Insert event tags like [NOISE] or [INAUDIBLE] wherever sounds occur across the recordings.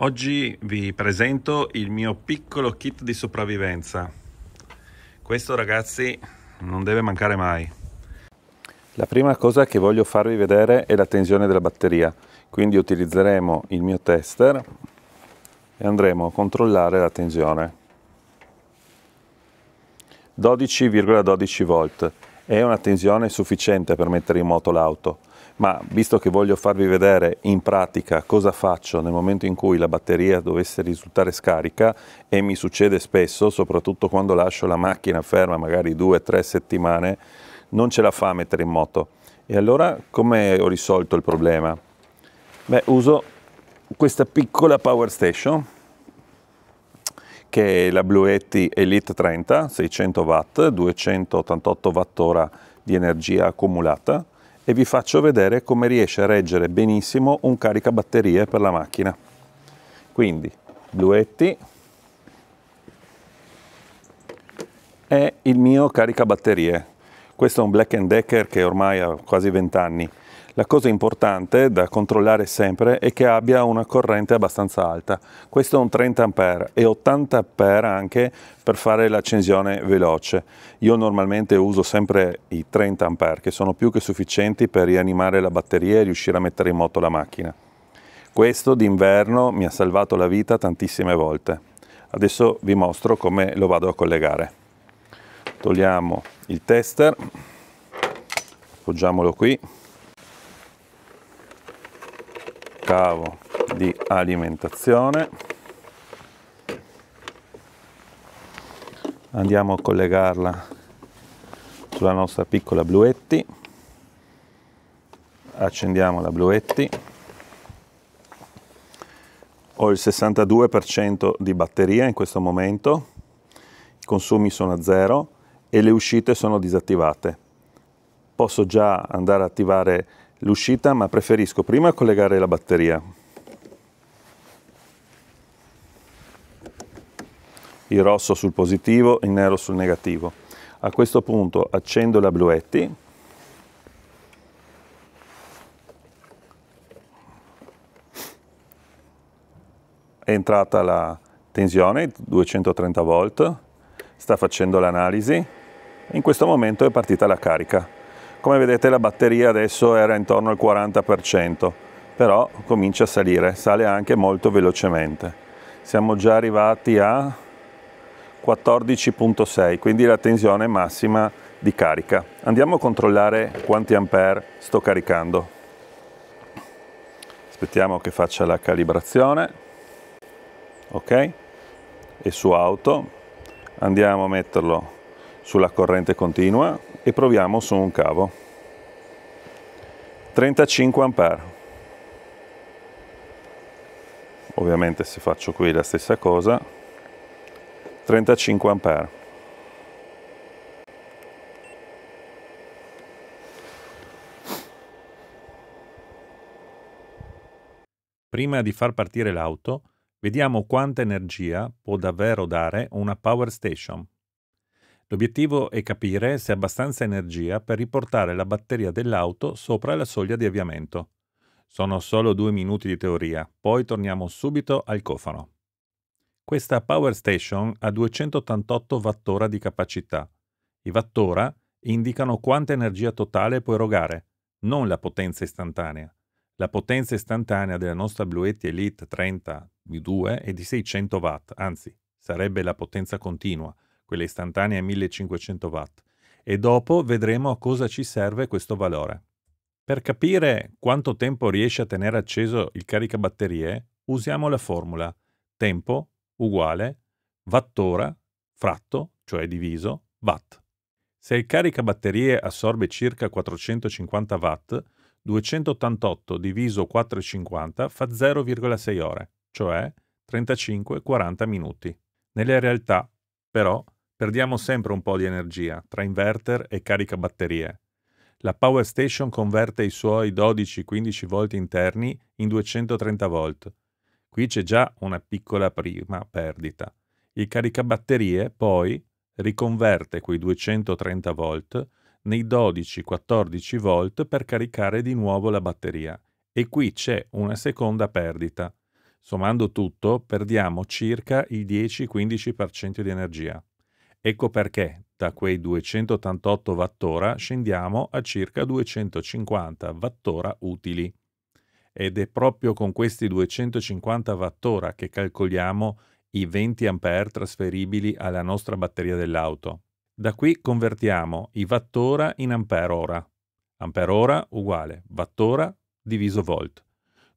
Oggi vi presento il mio piccolo kit di sopravvivenza. Questo ragazzi non deve mancare mai. La prima cosa che voglio farvi vedere è la tensione della batteria, quindi utilizzeremo il mio tester e andremo a controllare la tensione. 12,12 ,12 volt è una tensione sufficiente per mettere in moto l'auto ma visto che voglio farvi vedere in pratica cosa faccio nel momento in cui la batteria dovesse risultare scarica e mi succede spesso, soprattutto quando lascio la macchina ferma magari due o tre settimane, non ce la fa a mettere in moto. E allora come ho risolto il problema? Beh, uso questa piccola power station che è la Bluetti Elite 30, 600 watt, 288 watt ora di energia accumulata e vi faccio vedere come riesce a reggere benissimo un caricabatterie per la macchina. Quindi, bluetti è il mio caricabatterie. Questo è un Black Decker che ormai ha quasi 20 anni la cosa importante da controllare sempre è che abbia una corrente abbastanza alta. Questo è un 30 A e 80 A anche per fare l'accensione veloce. Io normalmente uso sempre i 30 A che sono più che sufficienti per rianimare la batteria e riuscire a mettere in moto la macchina. Questo d'inverno mi ha salvato la vita tantissime volte. Adesso vi mostro come lo vado a collegare. Togliamo il tester, appoggiamolo qui cavo di alimentazione andiamo a collegarla sulla nostra piccola bluetti accendiamo la bluetti ho il 62% di batteria in questo momento i consumi sono a zero e le uscite sono disattivate posso già andare a attivare l'uscita, ma preferisco prima collegare la batteria. Il rosso sul positivo, il nero sul negativo. A questo punto accendo la Bluetti. È entrata la tensione, 230 volt, sta facendo l'analisi. In questo momento è partita la carica. Come vedete la batteria adesso era intorno al 40%, però comincia a salire, sale anche molto velocemente. Siamo già arrivati a 14.6, quindi la tensione massima di carica. Andiamo a controllare quanti ampere sto caricando. Aspettiamo che faccia la calibrazione. Ok? E su auto andiamo a metterlo sulla corrente continua e proviamo su un cavo. 35 ampere. Ovviamente se faccio qui la stessa cosa, 35 ampere. Prima di far partire l'auto, vediamo quanta energia può davvero dare una power station. L'obiettivo è capire se ha abbastanza energia per riportare la batteria dell'auto sopra la soglia di avviamento. Sono solo due minuti di teoria, poi torniamo subito al cofano. Questa power station ha 288 wattora di capacità. I wattora indicano quanta energia totale può erogare, non la potenza istantanea. La potenza istantanea della nostra Bluetti Elite 30 V2 è di 600 watt, anzi, sarebbe la potenza continua, quella istantanea 1500 watt, e dopo vedremo a cosa ci serve questo valore. Per capire quanto tempo riesce a tenere acceso il caricabatterie, usiamo la formula tempo uguale wattora fratto, cioè diviso, watt. Se il caricabatterie assorbe circa 450 watt, 288 diviso 4,50 fa 0,6 ore, cioè 35-40 minuti. Nella realtà, però, perdiamo sempre un po' di energia tra inverter e caricabatterie. La Power Station converte i suoi 12-15 volt interni in 230 volt. Qui c'è già una piccola prima perdita. Il caricabatterie poi riconverte quei 230 volt nei 12-14 volt per caricare di nuovo la batteria. E qui c'è una seconda perdita. Sommando tutto, perdiamo circa il 10-15% di energia. Ecco perché da quei 288 wattora scendiamo a circa 250 wattora utili. Ed è proprio con questi 250 wattora che calcoliamo i 20 A trasferibili alla nostra batteria dell'auto. Da qui convertiamo i wattora in ampere ora. Ampere ora uguale wattora diviso volt.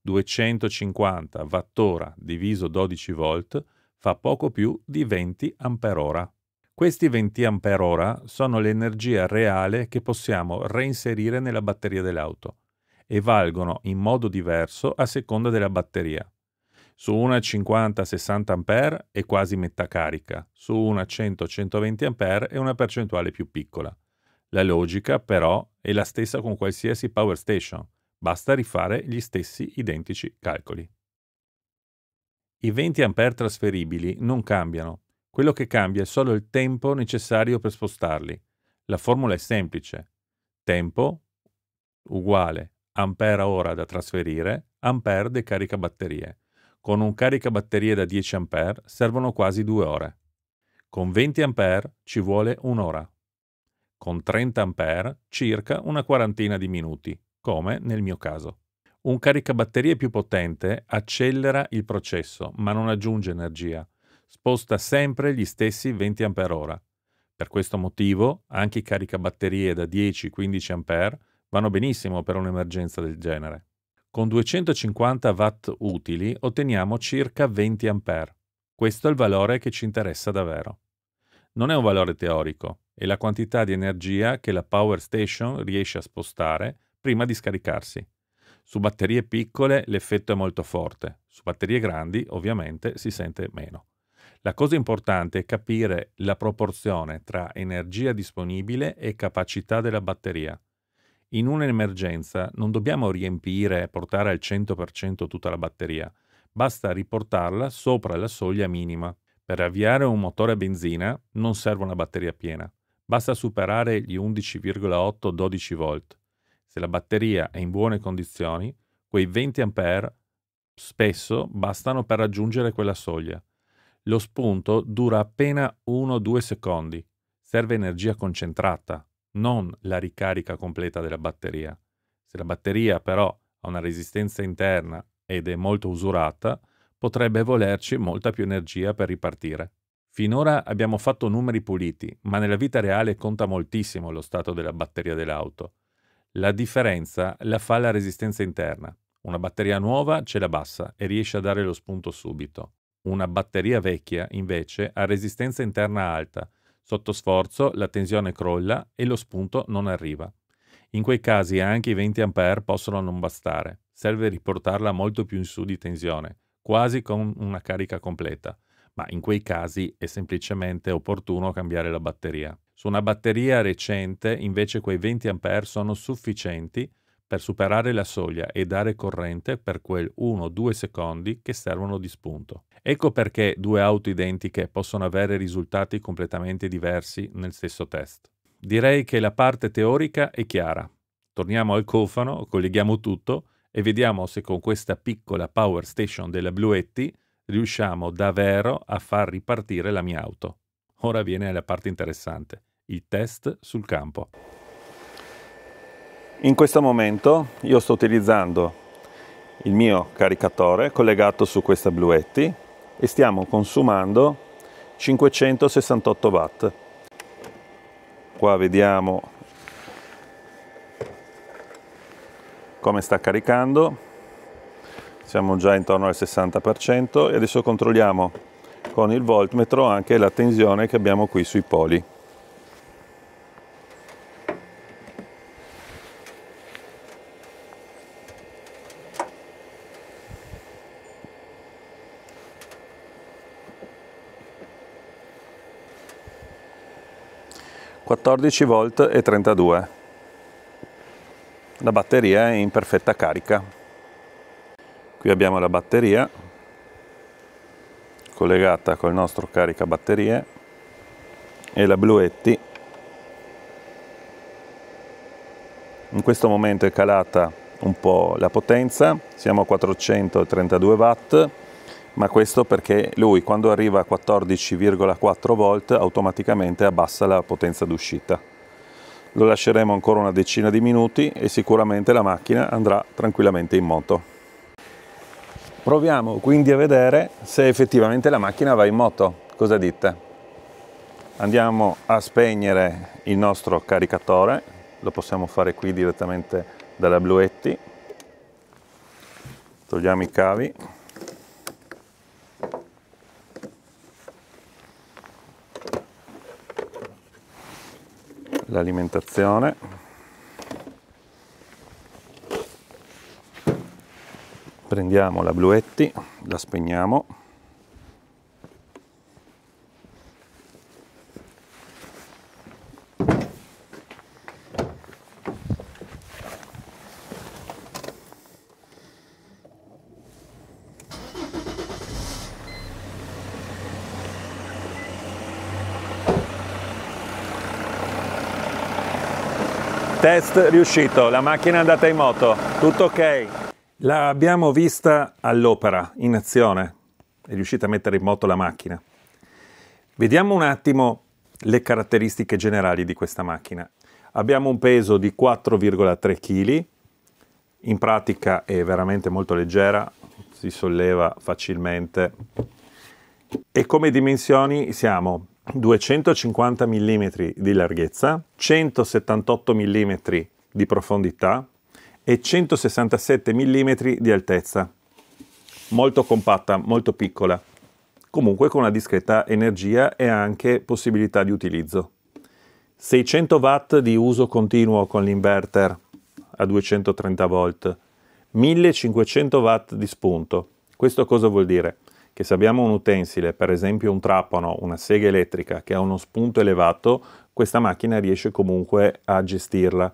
250 wattora diviso 12 volt fa poco più di 20 ampere ora. Questi 20 Ah sono l'energia reale che possiamo reinserire nella batteria dell'auto e valgono in modo diverso a seconda della batteria. Su una 50-60 A è quasi metà carica, su una 100-120 A è una percentuale più piccola. La logica, però, è la stessa con qualsiasi power station, basta rifare gli stessi identici calcoli. I 20 A trasferibili non cambiano, quello che cambia è solo il tempo necessario per spostarli. La formula è semplice. Tempo uguale ampere ora da trasferire, ampere decarica batterie. Con un caricabatterie da 10 ampere servono quasi 2 ore. Con 20 ampere ci vuole un'ora. Con 30 ampere circa una quarantina di minuti, come nel mio caso. Un caricabatterie più potente accelera il processo, ma non aggiunge energia sposta sempre gli stessi 20 Ah. Per questo motivo anche i caricabatterie da 10-15 A vanno benissimo per un'emergenza del genere. Con 250 watt utili otteniamo circa 20 A. Questo è il valore che ci interessa davvero. Non è un valore teorico, è la quantità di energia che la power station riesce a spostare prima di scaricarsi. Su batterie piccole l'effetto è molto forte, su batterie grandi ovviamente si sente meno. La cosa importante è capire la proporzione tra energia disponibile e capacità della batteria. In un'emergenza non dobbiamo riempire e portare al 100% tutta la batteria, basta riportarla sopra la soglia minima. Per avviare un motore a benzina non serve una batteria piena, basta superare gli 11,8-12 volt. Se la batteria è in buone condizioni, quei 20 A spesso bastano per raggiungere quella soglia lo spunto dura appena 1-2 secondi. Serve energia concentrata, non la ricarica completa della batteria. Se la batteria però ha una resistenza interna ed è molto usurata, potrebbe volerci molta più energia per ripartire. Finora abbiamo fatto numeri puliti, ma nella vita reale conta moltissimo lo stato della batteria dell'auto. La differenza la fa la resistenza interna. Una batteria nuova ce la bassa e riesce a dare lo spunto subito. Una batteria vecchia, invece, ha resistenza interna alta. Sotto sforzo la tensione crolla e lo spunto non arriva. In quei casi anche i 20 A possono non bastare. Serve riportarla molto più in su di tensione, quasi con una carica completa. Ma in quei casi è semplicemente opportuno cambiare la batteria. Su una batteria recente invece quei 20 A sono sufficienti per superare la soglia e dare corrente per quel 1-2 secondi che servono di spunto. Ecco perché due auto identiche possono avere risultati completamente diversi nel stesso test. Direi che la parte teorica è chiara. Torniamo al cofano, colleghiamo tutto e vediamo se con questa piccola power station della Bluetti riusciamo davvero a far ripartire la mia auto. Ora viene la parte interessante, il test sul campo. In questo momento io sto utilizzando il mio caricatore collegato su questa Bluetti e stiamo consumando 568 watt. Qua vediamo come sta caricando, siamo già intorno al 60% e adesso controlliamo con il voltmetro anche la tensione che abbiamo qui sui poli. 14 volt e 32. La batteria è in perfetta carica. Qui abbiamo la batteria collegata col nostro caricabatterie e la Bluetti. In questo momento è calata un po' la potenza, siamo a 432 watt ma questo perché lui quando arriva a 14,4 volt automaticamente abbassa la potenza d'uscita. Lo lasceremo ancora una decina di minuti e sicuramente la macchina andrà tranquillamente in moto. Proviamo quindi a vedere se effettivamente la macchina va in moto. Cosa dite? Andiamo a spegnere il nostro caricatore, lo possiamo fare qui direttamente dalla Bluetti. Togliamo i cavi. l'alimentazione. Prendiamo la Bluetti, la spegniamo. Test riuscito, la macchina è andata in moto, tutto ok. L'abbiamo vista all'opera, in azione. È riuscita a mettere in moto la macchina. Vediamo un attimo le caratteristiche generali di questa macchina. Abbiamo un peso di 4,3 kg, in pratica è veramente molto leggera, si solleva facilmente. E come dimensioni siamo 250 mm di larghezza, 178 mm di profondità e 167 mm di altezza. Molto compatta, molto piccola, comunque con una discreta energia e anche possibilità di utilizzo. 600 watt di uso continuo con l'inverter a 230 volt, 1500 watt di spunto. Questo cosa vuol dire? che se abbiamo un utensile, per esempio un trapano, una sega elettrica che ha uno spunto elevato, questa macchina riesce comunque a gestirla.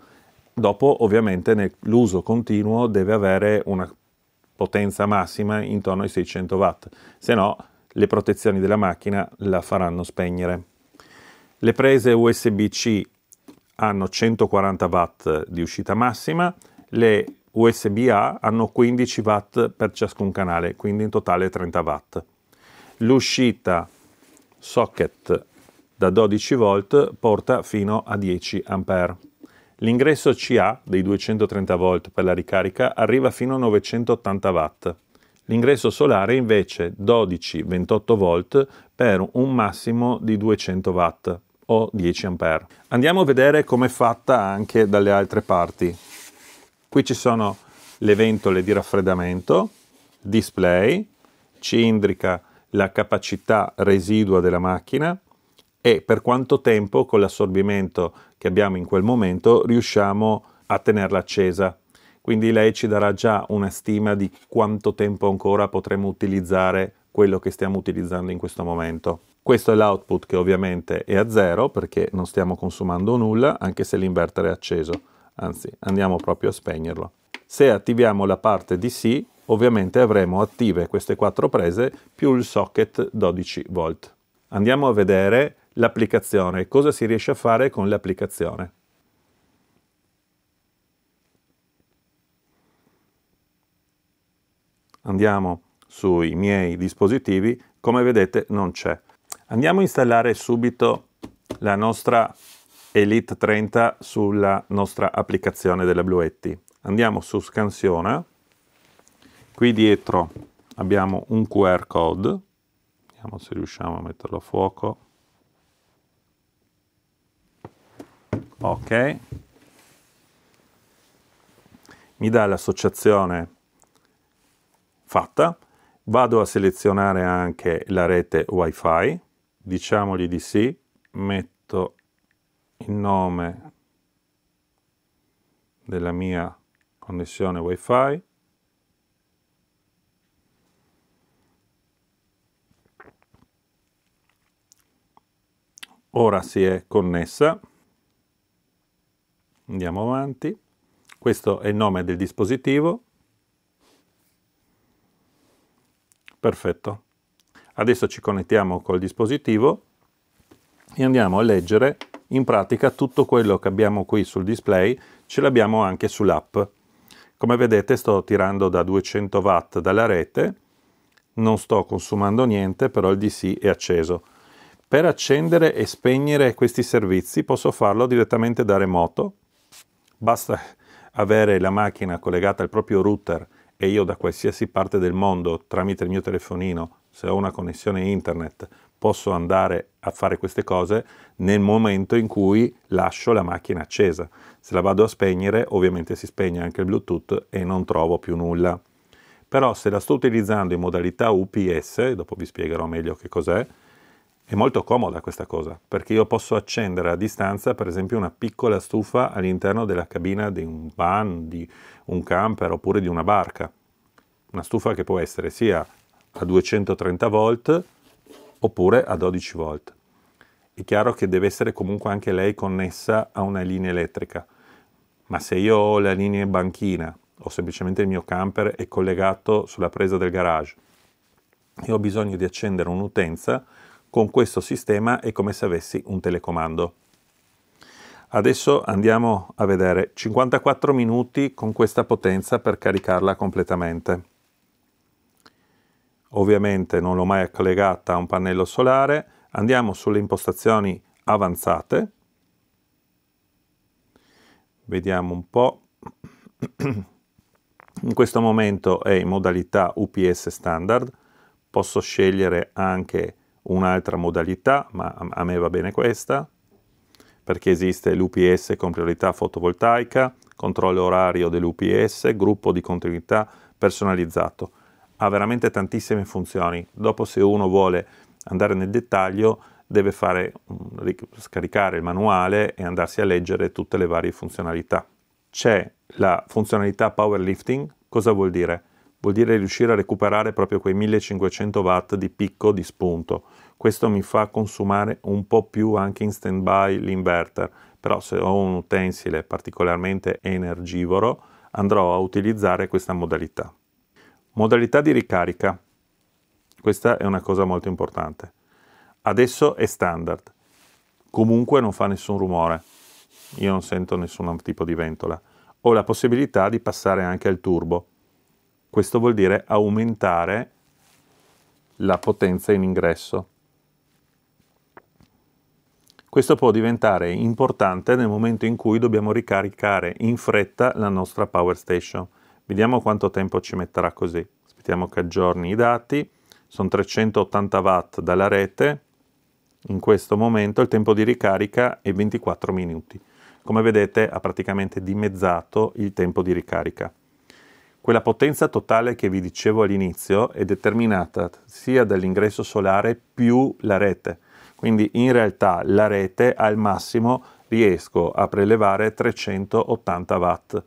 Dopo ovviamente nell'uso continuo deve avere una potenza massima intorno ai 600 watt, se no le protezioni della macchina la faranno spegnere. Le prese USB-C hanno 140 watt di uscita massima, le USB-A hanno 15 watt per ciascun canale, quindi in totale 30 watt. L'uscita socket da 12 volt porta fino a 10 A. L'ingresso CA dei 230 volt per la ricarica arriva fino a 980 watt. L'ingresso solare invece 12-28 volt per un massimo di 200 watt o 10 A. Andiamo a vedere com'è fatta anche dalle altre parti. Qui ci sono le ventole di raffreddamento, display, cilindrica la capacità residua della macchina e per quanto tempo con l'assorbimento che abbiamo in quel momento riusciamo a tenerla accesa. Quindi lei ci darà già una stima di quanto tempo ancora potremo utilizzare quello che stiamo utilizzando in questo momento. Questo è l'output che ovviamente è a zero perché non stiamo consumando nulla anche se l'inverter è acceso anzi andiamo proprio a spegnerlo. Se attiviamo la parte DC ovviamente avremo attive queste quattro prese più il socket 12 volt. Andiamo a vedere l'applicazione, cosa si riesce a fare con l'applicazione. Andiamo sui miei dispositivi, come vedete non c'è. Andiamo a installare subito la nostra Elite 30 sulla nostra applicazione della Bluetti. Andiamo su scansione, qui dietro abbiamo un QR code, vediamo se riusciamo a metterlo a fuoco. Ok, mi dà l'associazione fatta, vado a selezionare anche la rete wifi, diciamogli di sì, metto in nome della mia connessione wifi ora si è connessa andiamo avanti questo è il nome del dispositivo perfetto adesso ci connettiamo col dispositivo e andiamo a leggere in pratica tutto quello che abbiamo qui sul display ce l'abbiamo anche sull'app. Come vedete sto tirando da 200 watt dalla rete, non sto consumando niente, però il DC è acceso. Per accendere e spegnere questi servizi posso farlo direttamente da remoto, basta [LAUGHS] avere la macchina collegata al proprio router e io da qualsiasi parte del mondo tramite il mio telefonino, se ho una connessione internet posso andare a fare queste cose nel momento in cui lascio la macchina accesa. Se la vado a spegnere, ovviamente si spegne anche il Bluetooth e non trovo più nulla. Però se la sto utilizzando in modalità UPS, dopo vi spiegherò meglio che cos'è, è molto comoda questa cosa, perché io posso accendere a distanza, per esempio, una piccola stufa all'interno della cabina di un van, di un camper oppure di una barca. Una stufa che può essere sia a 230 volt oppure a 12 volt. È chiaro che deve essere comunque anche lei connessa a una linea elettrica, ma se io ho la linea in banchina o semplicemente il mio camper è collegato sulla presa del garage e ho bisogno di accendere un'utenza, con questo sistema è come se avessi un telecomando. Adesso andiamo a vedere 54 minuti con questa potenza per caricarla completamente ovviamente non l'ho mai collegata a un pannello solare, andiamo sulle impostazioni avanzate, vediamo un po', in questo momento è in modalità UPS standard, posso scegliere anche un'altra modalità, ma a me va bene questa, perché esiste l'UPS con priorità fotovoltaica, controllo orario dell'UPS, gruppo di continuità personalizzato ha veramente tantissime funzioni. Dopo se uno vuole andare nel dettaglio deve fare, scaricare il manuale e andarsi a leggere tutte le varie funzionalità. C'è la funzionalità powerlifting, cosa vuol dire? Vuol dire riuscire a recuperare proprio quei 1500 watt di picco di spunto. Questo mi fa consumare un po' più anche in stand by l'inverter, però se ho un utensile particolarmente energivoro andrò a utilizzare questa modalità. Modalità di ricarica. Questa è una cosa molto importante. Adesso è standard. Comunque non fa nessun rumore. Io non sento nessun tipo di ventola. Ho la possibilità di passare anche al turbo. Questo vuol dire aumentare la potenza in ingresso. Questo può diventare importante nel momento in cui dobbiamo ricaricare in fretta la nostra power station Vediamo quanto tempo ci metterà così. Aspettiamo che aggiorni i dati. Sono 380 watt dalla rete. In questo momento il tempo di ricarica è 24 minuti. Come vedete ha praticamente dimezzato il tempo di ricarica. Quella potenza totale che vi dicevo all'inizio è determinata sia dall'ingresso solare più la rete. Quindi in realtà la rete al massimo riesco a prelevare 380 watt.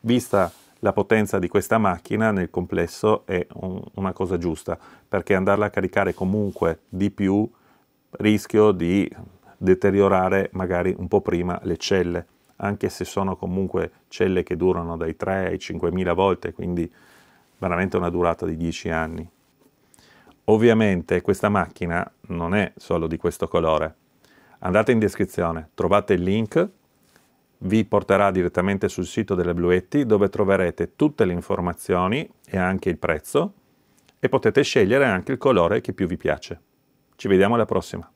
Vista la potenza di questa macchina nel complesso è un, una cosa giusta, perché andarla a caricare comunque di più rischio di deteriorare magari un po' prima le celle, anche se sono comunque celle che durano dai 3 ai 5.000 volte, quindi veramente una durata di 10 anni. Ovviamente questa macchina non è solo di questo colore. Andate in descrizione, trovate il link vi porterà direttamente sul sito della Bluetti dove troverete tutte le informazioni e anche il prezzo e potete scegliere anche il colore che più vi piace. Ci vediamo alla prossima!